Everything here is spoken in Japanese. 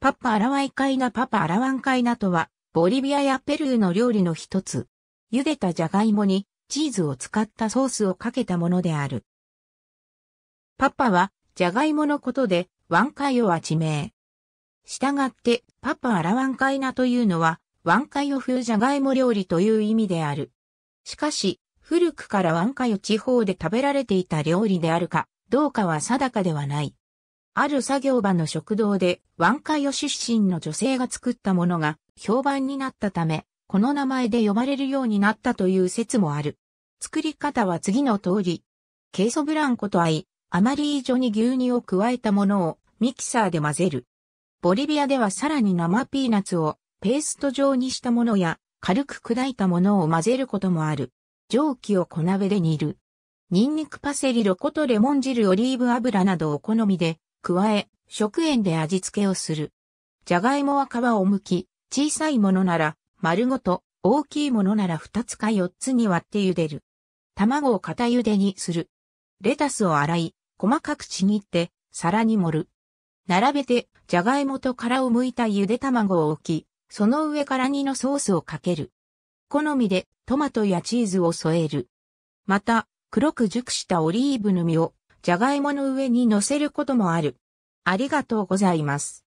パッパアラワイカイナパパアラワンカイナとは、ボリビアやペルーの料理の一つ。茹でたジャガイモにチーズを使ったソースをかけたものである。パッパは、ジャガイモのことで、ワンカイオは地名。したがって、パッパアラワンカイナというのは、ワンカイオ風ジャガイモ料理という意味である。しかし、古くからワンカイオ地方で食べられていた料理であるか、どうかは定かではない。ある作業場の食堂で、湾海よシ出身の女性が作ったものが評判になったため、この名前で呼ばれるようになったという説もある。作り方は次の通り。ケイソブランコと合い、あまり以上に牛乳を加えたものをミキサーで混ぜる。ボリビアではさらに生ピーナツをペースト状にしたものや軽く砕いたものを混ぜることもある。蒸気を小鍋で煮る。ニンニクパセリロコとレモン汁オリーブ油などお好みで加え、食塩で味付けをする。じゃがいもは皮を剥き、小さいものなら丸ごと、大きいものなら2つか4つに割って茹でる。卵を片茹でにする。レタスを洗い、細かくちぎって、皿に盛る。並べて、じゃがいもと殻を剥いた茹で卵を置き、その上から煮のソースをかける。好みでトマトやチーズを添える。また、黒く熟したオリーブの実をじゃがいもの上に乗せることもある。ありがとうございます。